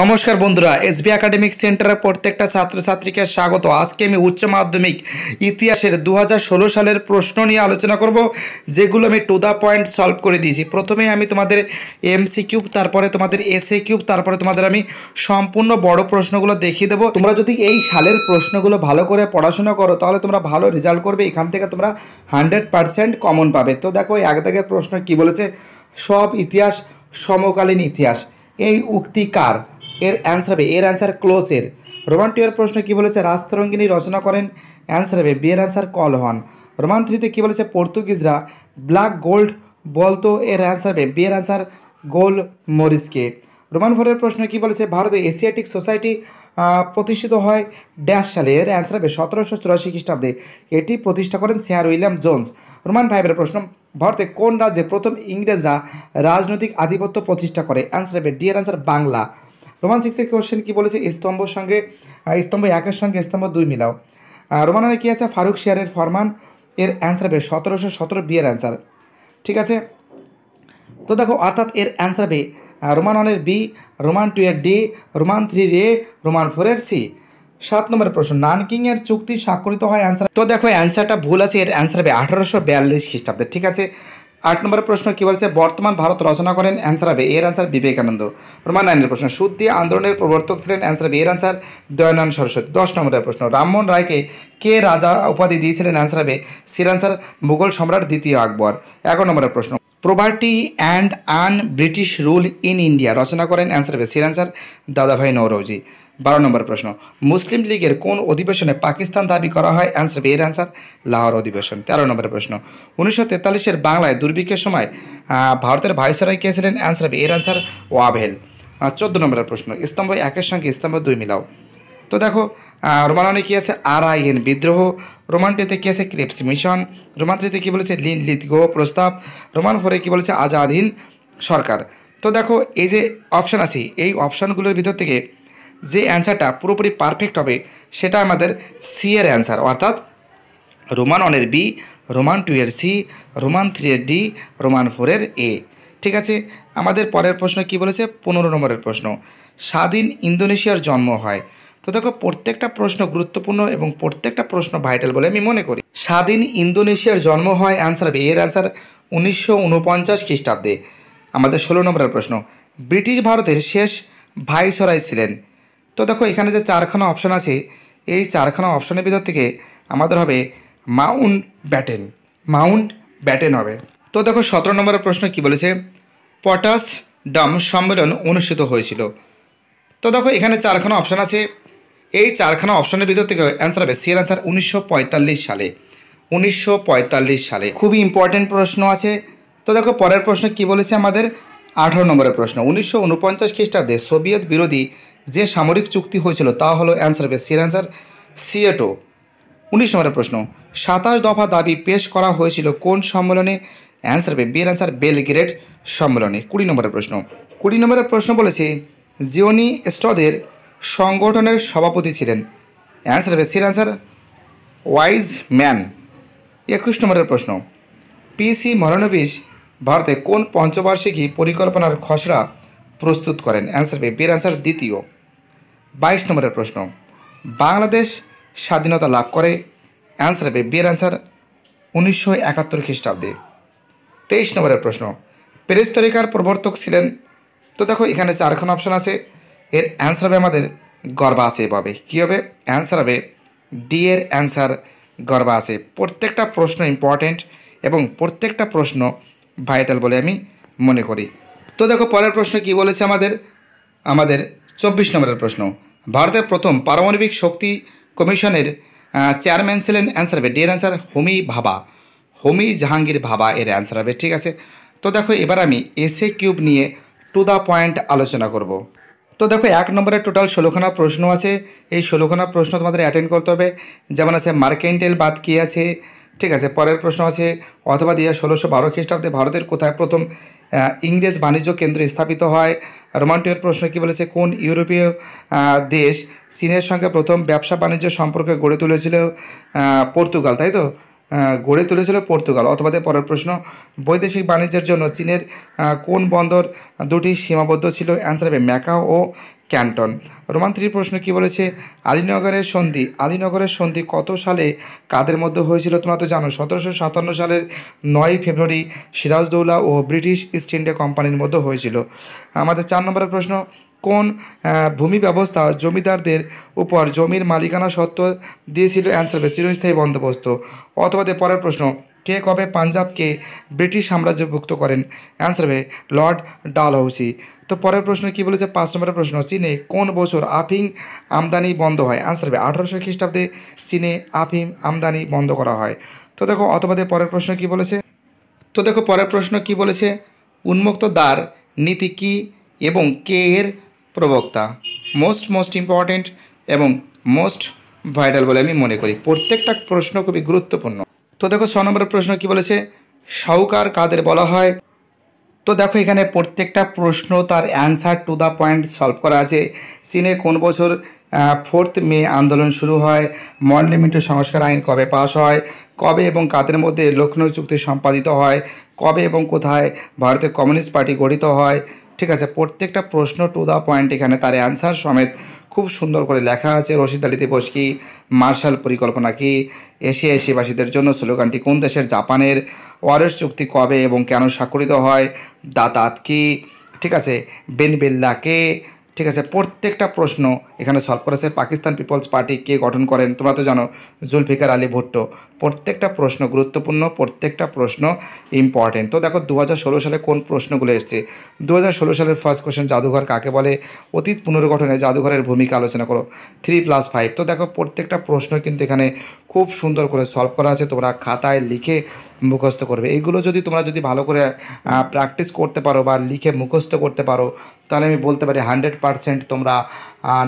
নমস্কার বন্ধুরা S B academic সেন্টারের প্রত্যেকটা ছাত্রছাত্রীকে স্বাগত আজকে আমি উচ্চ মাধ্যমিক ইতিহাসের দু সালের প্রশ্ন নিয়ে আলোচনা করব যেগুলো আমি টু দ্য পয়েন্ট সলভ করে দিয়েছি প্রথমে আমি তোমাদের এমসি কিউব তারপরে তোমাদের এসএ কিউব তারপরে তোমাদের আমি সম্পূর্ণ বড় প্রশ্নগুলো দেখিয়ে দেবো তোমরা যদি এই সালের প্রশ্নগুলো ভালো করে পড়াশোনা করো তাহলে তোমরা ভালো রেজাল্ট করবে এখান থেকে তোমরা হান্ড্রেড পারসেন্ট কমন পাবে তো দেখো এক থেকে প্রশ্ন কি বলেছে সব ইতিহাস সমকালীন ইতিহাস এই উক্তি কার এর অ্যান্সার হবে এর অ্যান্সার ক্লোজের রোমান টু এর প্রশ্ন কী বলেছে রাস্তরঙ্গিনী রচনা করেন অ্যান্সার হবে বিয়ের অ্যান্সার কল হন রোমান থ্রিতে কী বলেছে পর্তুগিজরা ব্ল্যাক গোল্ড বলতো এর অ্যান্সার হবে বিয়ের অ্যান্সার গোল মরিসকে রোমান ফোরের প্রশ্ন কী বলেছে ভারতে এশিয়াটিক সোসাইটি প্রতিষ্ঠিত হয় ড্যাশ সালে এর অ্যান্সার হবে সতেরোশো চুরাশি খ্রিস্টাব্দে এটি প্রতিষ্ঠা করেন স্যার উইলিয়াম জোন্স রোমান ফাইভের প্রশ্ন ভারতে কোন রাজ্যে প্রথম ইংরেজরা রাজনৈতিক আধিপত্য প্রতিষ্ঠা করে অ্যান্সার হবে ডি এর অ্যান্সার বাংলা রোমান সিক্সের কোয়েশ্চেন কি বলেছে স্তম্ভর সঙ্গে স্তম্ভ একের সঙ্গে স্তম্ভ দুই মিলাও রোমানের কী আছে ফারুক শিয়ারের ফরমান এর অ্যান্সার পেয়ে সতেরোশো সতেরো বিয়ের অ্যান্সার ঠিক আছে তো দেখো অর্থাৎ এর অ্যান্সার পেয়ে রোমান ওয়ানের বি রোমান টু এর D Roman three A Roman four এর সি সাত নম্বরের প্রশ্ন নানকিং এর চুক্তি স্বাক্ষরিত হয় অ্যান্সার তো দেখো অ্যান্সারটা ভুল আছে এর অ্যান্সার হবে আঠারোশো বিয়াল্লিশ খ্রিস্টাব্দে ঠিক আছে আট নম্বরের প্রশ্ন কী বলছে বর্তমান ভারত রচনা করেন অ্যান্সার হবে এর অ্যান্সার বিবেকানন্দ রোমান নাইনের প্রশ্ন শুদ্ধি আন্দোলনের প্রবর্তক ছিলেন অ্যান্সার হবে এর অ্যান্সার দয়ানন্দ সরস্বতী দশ নম্বরের প্রশ্ন রামমোহন রায়কে কে রাজা উপাধি দিয়েছিলেন অ্যান্সার হবে সির অ্যান্সার মুঘল সম্রাট দ্বিতীয় আকবর এগারো নম্বরের প্রশ্ন poverty and un British rule in India রচনা করেন অ্যান্সার হবে সির অ্যান্সার দাদাভাই নৌরজি বারো নম্বর প্রশ্ন মুসলিম লীগের কোন অধিবেশনে পাকিস্তান দাবি করা হয় অ্যান্সার বি এর অ্যান্সার লাহোর অধিবেশন তেরো নম্বর প্রশ্ন উনিশশো তেতাল্লিশের বাংলায় দুর্ভিক্ষের সময় ভারতের ভাইসরাই কে ছিলেন অ্যান্সার বি এর অ্যান্সার ওয়াভেল চোদ্দো নম্বরের প্রশ্ন স্তম্ভ একের সঙ্গে স্তম্ভ দুই মিলাও তো দেখো রোমাননে কী আছে আর আই এন বিদ্রোহ রোমানটিতে কী আছে ক্রিপস মিশন রোমান কী বলেছে লিন লিত গো প্রস্তাব রোমান ফোরে কী বলেছে আজাদহীন সরকার তো দেখো এই যে অপশান আছে এই অপশানগুলোর ভিতর থেকে যে অ্যান্সারটা পুরোপুরি পারফেক্ট হবে সেটা আমাদের সি এর অ্যান্সার অর্থাৎ রোমান ওয়ানের বি রোমান টু এর সি রোমান থ্রি এর ডি রোমান ফোরের এ ঠিক আছে আমাদের পরের প্রশ্ন কি বলেছে পনেরো নম্বরের প্রশ্ন স্বাধীন ইন্দোনেশিয়ার জন্ম হয় তো দেখো প্রত্যেকটা প্রশ্ন গুরুত্বপূর্ণ এবং প্রত্যেকটা প্রশ্ন ভাইটাল বলে আমি মনে করি স্বাধীন ইন্দোনেশিয়ার জন্ম হয় অ্যান্সার হবে এর অ্যান্সার উনিশশো উনপঞ্চাশ খ্রিস্টাব্দে আমাদের ষোলো নম্বরের প্রশ্ন ব্রিটিশ ভারতের শেষ ভাইসরাই ছিলেন তো দেখো এখানে যে চারখানা অপশান আছে এই চারখানা অপশনের ভিতর থেকে আমাদের হবে মাউন্ট ব্যাটেন মাউন্ট ব্যাটেন হবে তো দেখো সতেরো নম্বরের প্রশ্ন কি বলেছে পটাস ডাম সম্মেলন অনুষ্ঠিত হয়েছিল তো দেখো এখানে চারখানা অপশান আছে এই চারখানা অপশনের ভিতর থেকে অ্যান্সার হবে সিয়ের অ্যান্সার উনিশশো সালে উনিশশো সালে খুবই ইম্পর্টেন্ট প্রশ্ন আছে তো দেখো পরের প্রশ্ন কি বলেছে আমাদের আঠারো নম্বরের প্রশ্ন উনিশশো ঊনপঞ্চাশ খ্রিস্টাব্দে সোভিয়েত বিরোধী যে সামরিক চুক্তি হয়েছিল তা হলো অ্যান্সার হবে সির অ্যান্সার সিয়েটো উনিশ নম্বরের প্রশ্ন সাতাশ দফা দাবি পেশ করা হয়েছিল কোন সম্মেলনে অ্যান্সার হবে বিয়ের অ্যান্সার বেলগ্রেড সম্মেলনে কুড়ি নম্বরের প্রশ্ন কুড়ি নম্বরের প্রশ্ন বলেছে জিওনি স্টদের সংগঠনের সভাপতি ছিলেন অ্যান্সার হবে সির অ্যান্সার ওয়াইজ ম্যান একুশ নম্বরের প্রশ্ন পিসি মরণবিশ ভারতে কোন পঞ্চবার্ষিকী পরিকল্পনার খসড়া প্রস্তুত করেন অ্যান্সার হবে বিয়ের অ্যান্সার দ্বিতীয় বাইশ নম্বরের প্রশ্ন বাংলাদেশ স্বাধীনতা লাভ করে অ্যান্সার হবে বিয়ের অ্যান্সার উনিশশো একাত্তর খ্রিস্টাব্দে তেইশ নম্বরের প্রশ্ন পেরিস্তরিকার প্রবর্তক ছিলেন তো দেখো এখানে চারখান অপশন আছে এর অ্যান্সার হবে আমাদের আসে পাবে কী হবে অ্যান্সার হবে ডি এর অ্যান্সার আসে প্রত্যেকটা প্রশ্ন ইম্পর্টেন্ট এবং প্রত্যেকটা প্রশ্ন ভাইটাল বলে আমি মনে করি তো দেখো পরের প্রশ্ন কি বলেছে আমাদের আমাদের চব্বিশ নম্বরের প্রশ্ন ভারতের প্রথম পারমাণবিক শক্তি কমিশনের চেয়ারম্যান ছিলেন অ্যান্সার হবে ডিয়ার অ্যান্সার হোমি ভাবা হোমি জাহাঙ্গীর ভাবা এর অ্যান্সার হবে ঠিক আছে তো দেখো এবার আমি এসএ কিউব নিয়ে টু দ্য পয়েন্ট আলোচনা করব তো দেখো এক নম্বরে টোটাল ষোলোখানা প্রশ্ন আছে এই ষোলোখানা প্রশ্ন তোমাদের অ্যাটেন্ড করতে হবে যেমন আছে মার্কেন্টেল বাদ কী আছে ঠিক আছে পরের প্রশ্ন আছে অথবা দিয়ে ষোলোশো বারো খ্রিস্টাব্দে ভারতের কোথায় প্রথম ইংরেজ বাণিজ্য কেন্দ্র স্থাপিত হয় রোমান টুয়ের প্রশ্ন কী বলেছে কোন ইউরোপীয় দেশ চীনের সঙ্গে প্রথম ব্যবসা বাণিজ্য সম্পর্কে গড়ে তুলেছিল পর্তুগাল তাই তো গড়ে তুলেছিল পর্তুগাল অথবা পরের প্রশ্ন বৈদেশিক বাণিজ্যের জন্য চীনের কোন বন্দর দুটি সীমাবদ্ধ ছিল অ্যান্সার হবে ম্যাকাও ও ক্যান্টন রোমান প্রশ্ন কি বলেছে আলীনগরের সন্ধি আলীনগরের সন্ধি কত সালে কাদের মধ্যে হয়েছিল তোমরা তো জানো সতেরোশো সাতান্ন সালের নয় ফেব্রুয়ারি সিরাজদৌলা ও ব্রিটিশ ইস্ট ইন্ডিয়া কোম্পানির মধ্যে হয়েছিল আমাদের চার নম্বরের প্রশ্ন কোন ভূমি ব্যবস্থা জমিদারদের উপর জমির মালিকানা সত্ত্ব দিয়েছিল অ্যান্সার হবে চিরস্থায়ী বন্দোবস্ত অথবা পরের প্রশ্ন কে কবে পাঞ্জাবকে ব্রিটিশ সাম্রাজ্যভুক্ত করেন অ্যান্সার হবে লর্ড ডালহৌসি তো পরের প্রশ্ন কি বলেছে পাঁচ নম্বরের প্রশ্ন চীনে কোন বছর আফিম আমদানি বন্ধ হয় আনসার হবে আঠারোশো খ্রিস্টাব্দে চীনে আফিম আমদানি বন্ধ করা হয় তো দেখো অথবাদে পরের প্রশ্ন কি বলেছে তো দেখো পরের প্রশ্ন কি বলেছে উন্মুক্ত দ্বার নীতি কি এবং কে এর প্রবক্তা মোস্ট মোস্ট ইম্পর্ট্যান্ট এবং মোস্ট ভাইটাল বলে আমি মনে করি প্রত্যেকটা প্রশ্ন খুবই গুরুত্বপূর্ণ তো দেখো ছ নম্বরের প্রশ্ন কি বলেছে সাউকার কাদের বলা হয় তো দেখো এখানে প্রত্যেকটা প্রশ্ন তার answer to the point solve করা আছে চীনে কোন বছর ফোর্থ মে আন্দোলন শুরু হয় মনলিমিটের সংস্কার আইন কবে পাস হয় কবে এবং কাদের মধ্যে লক্ষ্ণৌ চুক্তি সম্পাদিত হয় কবে এবং কোথায় ভারতের কমিউনিস্ট পার্টি গঠিত হয় ঠিক আছে প্রত্যেকটা প্রশ্ন টু দ্য পয়েন্ট এখানে তার অ্যান্সার সমেত খুব সুন্দর করে লেখা আছে রশিদ আলিতে বস কী মার্শাল পরিকল্পনা কি এশিয়া এশিয়াবাসীদের জন্য স্লোগানটি কোন দেশের জাপানের ওয়ারেস চুক্তি কবে এবং কেন স্বাক্ষরিত হয় দাতাত কি ঠিক আছে বেন বেল্লাকে ঠিক আছে প্রত্যেকটা প্রশ্ন এখানে সলভ করেছে পাকিস্তান পিপলস পার্টি কে গঠন করেন তোমরা তো জানো জুলফিকার আলী ভুট্টো প্রত্যেকটা প্রশ্ন গুরুত্বপূর্ণ প্রত্যেকটা প্রশ্ন ইম্পর্টেন্ট তো দেখো দু সালে কোন প্রশ্নগুলো এসছে দু সালের ফার্স্ট কোশ্চেন জাদুঘর কাকে বলে অতীত পুনর্গঠনে জাদুঘরের ভূমিকা আলোচনা করো থ্রি প্লাস ফাইভ তো দেখো প্রত্যেকটা প্রশ্ন কিন্তু এখানে খুব সুন্দর করে সলভ করা আছে তোমরা খাতায় লিখে মুখস্থ করবে এগুলো যদি তোমরা যদি ভালো করে প্র্যাকটিস করতে পারো বা লিখে মুখস্থ করতে পারো তাহলে আমি বলতে পারি হান্ড্রেড পারসেন্ট তোমরা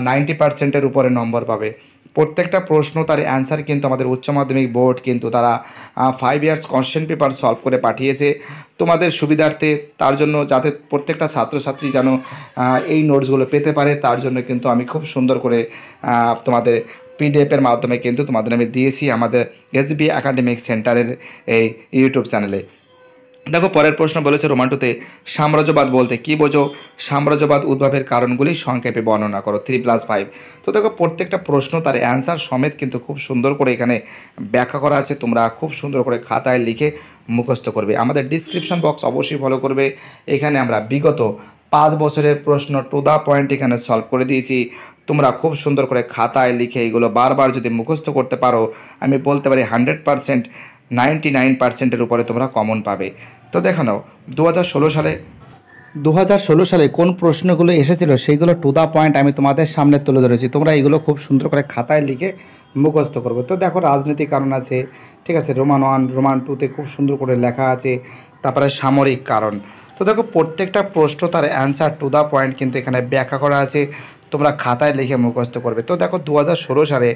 নাইনটি পারসেন্টের উপরে নম্বর পাবে প্রত্যেকটা প্রশ্ন তার অ্যান্সার কিন্তু আমাদের উচ্চ মাধ্যমিক বোর্ড কিন্তু তারা five years question paper solve করে পাঠিয়েছে তোমাদের সুবিধার্থে তার জন্য যাতে প্রত্যেকটা ছাত্রছাত্রী যেন এই নোটসগুলো পেতে পারে তার জন্য কিন্তু আমি খুব সুন্দর করে তোমাদের পিডিএফের মাধ্যমে কিন্তু তোমাদের আমি দিয়েছি আমাদের এসবি একাডেমিক সেন্টারের এই ইউটিউব চ্যানেলে দেখো পরের প্রশ্ন বলেছে রোমান্টোতে সাম্রাজ্যবাদ বলতে কি বোঝো সাম্রাজ্যবাদ উদ্ভবের কারণগুলি সংক্ষেপে বর্ণনা করো থ্রি প্লাস ফাইভ তো দেখো প্রত্যেকটা প্রশ্ন তার অ্যান্সার সমেত কিন্তু খুব সুন্দর করে এখানে ব্যাখ্যা করা আছে তোমরা খুব সুন্দর করে খাতায় লিখে মুখস্থ করবে আমাদের ডিসক্রিপশন বক্স অবশ্যই ফলো করবে এখানে আমরা বিগত পাঁচ বছরের প্রশ্ন টু দ্য পয়েন্ট এখানে সলভ করে দিয়েছি তোমরা খুব সুন্দর করে খাতায় লিখে এগুলো বারবার যদি মুখস্থ করতে পারো আমি বলতে পারি হান্ড্রেড পারসেন্ট নাইনটি নাইন পার্সেন্টের উপরে তোমরা কমন পাবে তো দেখো নাও দু সালে দু হাজার ষোলো সালে কোন প্রশ্নগুলো এসেছিল সেইগুলো টু দ্য পয়েন্ট আমি তোমাদের সামনে তুলে ধরেছি তোমরা এগুলো খুব সুন্দর করে খাতায় লিখে মুখস্থ করবে তো দেখো রাজনীতি কারণ আছে ঠিক আছে রোমান ওয়ান রোমান টুতে খুব সুন্দর করে লেখা আছে তারপরে সামরিক কারণ তো দেখো প্রত্যেকটা প্রশ্ন তার অ্যান্সার টু দ্য পয়েন্ট কিন্তু এখানে ব্যাখ্যা করা আছে তোমরা খাতায় লিখে মুখস্থ করবে তো দেখো দু সালে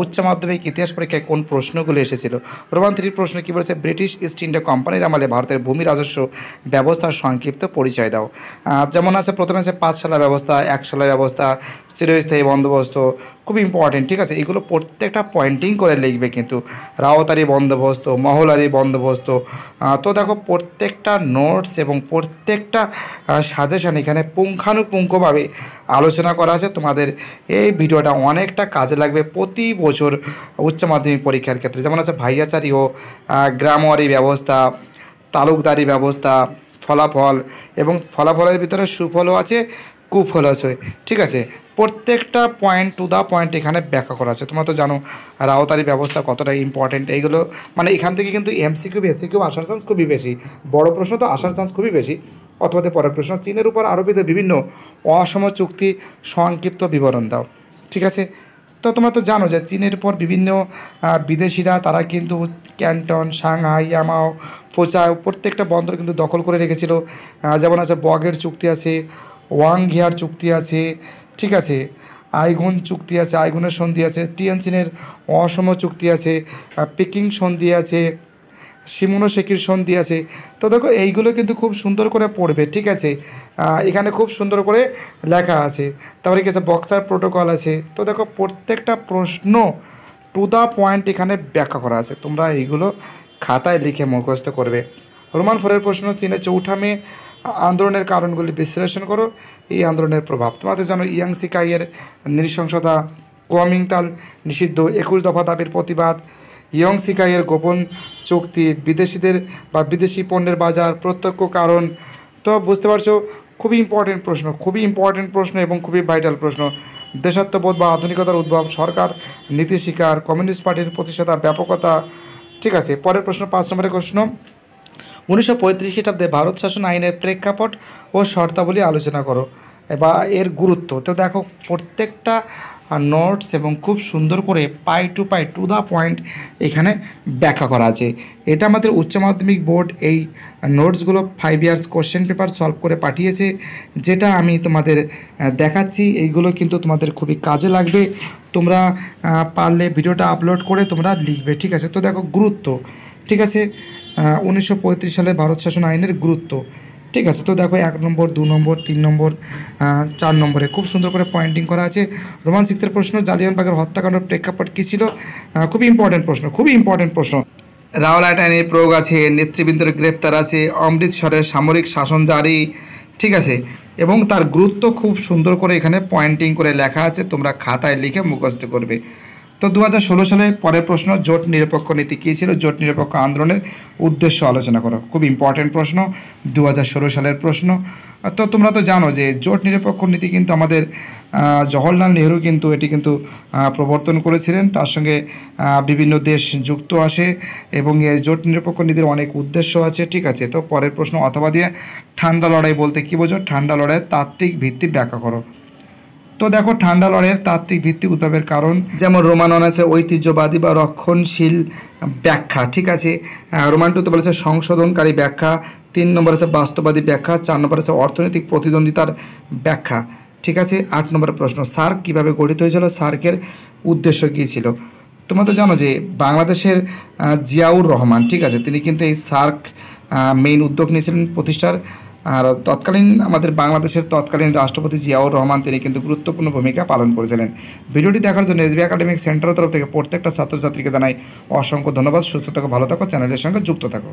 উচ্চ মাধ্যমিক ইতিহাস পরীক্ষায় কোন প্রশ্নগুলো এসেছিল রোমান থ্রির প্রশ্ন কী বলেছে ব্রিটিশ ইস্ট ইন্ডিয়া কোম্পানির আমলে ভারতের ভূমি রাজস্ব ব্যবস্থার সংক্ষিপ্ত পরিচয় দাও যেমন আছে প্রথমে আছে পাঁচশালা ব্যবস্থা একশালা ব্যবস্থা চিরস্থায়ী বন্দোবস্ত খুব ইম্পর্টেন্ট ঠিক আছে এগুলো প্রত্যেকটা পয়েন্টিং করে লিখবে কিন্তু রাওতারি বন্দোবস্ত মহলারি বন্দোবস্ত তো দেখো প্রত্যেকটা নোটস এবং প্রত্যেকটা সাজেশন এখানে পুঙ্খানুপুঙ্খভাবে আলোচনা করা আছে তোমাদের এই ভিডিওটা অনেকটা কাজে লাগবে প্রতি বছর উচ্চ মাধ্যমিক পরীক্ষার ক্ষেত্রে যেমন আছে ভাইয়াচারি ও গ্রামওয়ারি ব্যবস্থা তালুকদারি ব্যবস্থা ফলাফল এবং ফলাফলের ভিতরে সুফলও আছে কুফল আছে ঠিক আছে প্রত্যেকটা পয়েন্ট টু দ্য পয়েন্ট এখানে ব্যাখ্যা করা আছে তোমরা তো জানো রাওতারি ব্যবস্থা কতটা ইম্পর্টেন্ট এইগুলো মানে এখান থেকে কিন্তু এমসিকিউ এসিকিউ আসার চান্স খুবই বেশি বড় প্রশ্ন তো আসার চান্স খুবই বেশি অথবা পরের প্রশ্ন চীনের উপর আরোপিত বিভিন্ন অসম চুক্তি সংক্ষিপ্ত বিবরণ দাও ঠিক আছে তো তোমরা তো জানো যে চীনের পর বিভিন্ন বিদেশিরা তারা কিন্তু ক্যান্টন সাংহাই ইয়ামাও ফোচা প্রত্যেকটা বন্দর কিন্তু দখল করে রেখেছিল যেমন আছে বগের চুক্তি আছে ওয়াং ঘিয়ার চুক্তি আছে ঠিক আছে আইগুন চুক্তি আছে আইগুনের সন্ধি আছে টিএনসিনের অসম চুক্তি আছে পিকিং সন্ধি আছে সিমনো শেখির সন্ধি আছে তো দেখো এইগুলো কিন্তু খুব সুন্দর করে পড়বে ঠিক আছে এখানে খুব সুন্দর করে লেখা আছে তারপরে কি আছে বক্সার প্রোটোকল আছে তো দেখো প্রত্যেকটা প্রশ্ন টু দ্য পয়েন্ট এখানে ব্যাখ্যা করা আছে তোমরা এইগুলো খাতায় লিখে মুখস্থ করবে রোমান ফোরের প্রশ্ন চীনে চৌঠা মে আন্দোলনের কারণগুলি বিশ্লেষণ করো এই আন্দোলনের প্রভাব তোমাদের জানো ইয়াং সিকাইয়ের নৃশংসতা কোয়ামিংতাল নিষিদ্ধ একুশ দফা দাবির প্রতিবাদ ইয়ং সিকাইয়ের গোপন চুক্তি বিদেশিদের বা বিদেশি পণ্যের বাজার প্রত্যক্ষ কারণ তো বুঝতে পারছো খুবই ইম্পর্টেন্ট প্রশ্ন খুবই ইম্পর্টেন্ট প্রশ্ন এবং খুবই ভাইটাল প্রশ্ন দেশাত্মবোধ বা আধুনিকতার উদ্ভব সরকার নীতি শিকার কমিউনিস্ট পার্টির প্রতিষ্ঠাতা ব্যাপকতা ঠিক আছে পরের প্রশ্ন পাঁচ নম্বরের প্রশ্ন উনিশশো পঁয়ত্রিশ খ্রিস্টাব্দে ভারত শাসন আইনের প্রেক্ষাপট ও শর্তাবলী আলোচনা করো বা এর গুরুত্ব তো দেখো প্রত্যেকটা নোটস এবং খুব সুন্দর করে pai to pai to the point এখানে ব্যাখ্যা করা আছে এটা আমাদের উচ্চ মাধ্যমিক বোর্ড এই নোটসগুলো five years question paper solve করে পাঠিয়েছে যেটা আমি তোমাদের দেখাচ্ছি এইগুলো কিন্তু তোমাদের খুবই কাজে লাগবে তোমরা পারলে ভিডিওটা আপলোড করে তোমরা লিখবে ঠিক আছে তো দেখো গুরুত্ব ঠিক আছে উনিশশো সালে ভারত শাসন আইনের গুরুত্ব ঠিক আছে তো দেখো এক নম্বর দু নম্বর তিন নম্বর চার নম্বরে খুব সুন্দর করে পয়েন্টিং করা আছে রোমান সিক্সের প্রশ্ন জালিয়ানবাগের হত্যাকাণ্ড প্রেক্ষাপট কী ছিল খুবই ইম্পর্টেন্ট প্রশ্ন খুবই ইম্পর্টেন্ট প্রশ্ন রাওলাট আইনের প্রয়োগ আছে নেতৃবৃন্দের গ্রেপ্তার আছে অমৃতসরের সামরিক শাসন জারি ঠিক আছে এবং তার গুরুত্ব খুব সুন্দর করে এখানে পয়েন্টিং করে লেখা আছে তোমরা খাতায় লিখে মুখস্থ করবে তো দু সালে পরের প্রশ্ন জোট নিরপেক্ষ নীতি কী ছিল জোট নিরপেক্ষ আন্দোলনের উদ্দেশ্য আলোচনা করো খুব ইম্পর্ট্যান্ট প্রশ্ন দু সালের প্রশ্ন তো তোমরা তো জানো যে জোট নিরপেক্ষ নীতি কিন্তু আমাদের জওহরলাল নেহরু কিন্তু এটি কিন্তু প্রবর্তন করেছিলেন তার সঙ্গে বিভিন্ন দেশ যুক্ত আসে এবং এর জোট নিরপেক্ষ নীতির অনেক উদ্দেশ্য আছে ঠিক আছে তো পরের প্রশ্ন অথবা দিয়ে ঠান্ডা লড়াই বলতে কী বোঝো ঠান্ডা লড়াইয়ের তাত্ত্বিক ভিত্তি ব্যাখ্যা করো তো দেখো ঠান্ডা লড়াইয়ের তাত্ত্বিক ভিত্তি উদ্ভাবের কারণ যেমন রোমান আছে ঐতিহ্যবাদী বা রক্ষণশীল ব্যাখ্যা ঠিক আছে রোমান টুতে বলেছে সংশোধনকারী ব্যাখ্যা তিন নম্বর আছে বাস্তবাদী ব্যাখ্যা চার নম্বর আছে অর্থনৈতিক প্রতিদ্বন্দ্বিতার ব্যাখ্যা ঠিক আছে আট নম্বর প্রশ্ন সার্ক কীভাবে গঠিত হয়েছিল সার্কের উদ্দেশ্য কী ছিল তোমরা তো জানো যে বাংলাদেশের জিয়াউর রহমান ঠিক আছে তিনি কিন্তু এই সার্ক মেইন উদ্যোগ নিয়েছিলেন প্রতিষ্ঠার আর তৎকালীন আমাদের বাংলাদেশের তৎকালীন রাষ্ট্রপতি জিয়াউর রহমান তিনি কিন্তু গুরুত্বপূর্ণ ভূমিকা পালন করেছিলেন ভিডিওটি দেখার জন্য এসবি একাডেমিক সেন্টারের তরফ থেকে প্রত্যেকটা ছাত্রছাত্রীকে জানাই অসংখ্য ধন্যবাদ সুস্থ থাকো ভালো থাকো চ্যানেলের সঙ্গে যুক্ত থাকো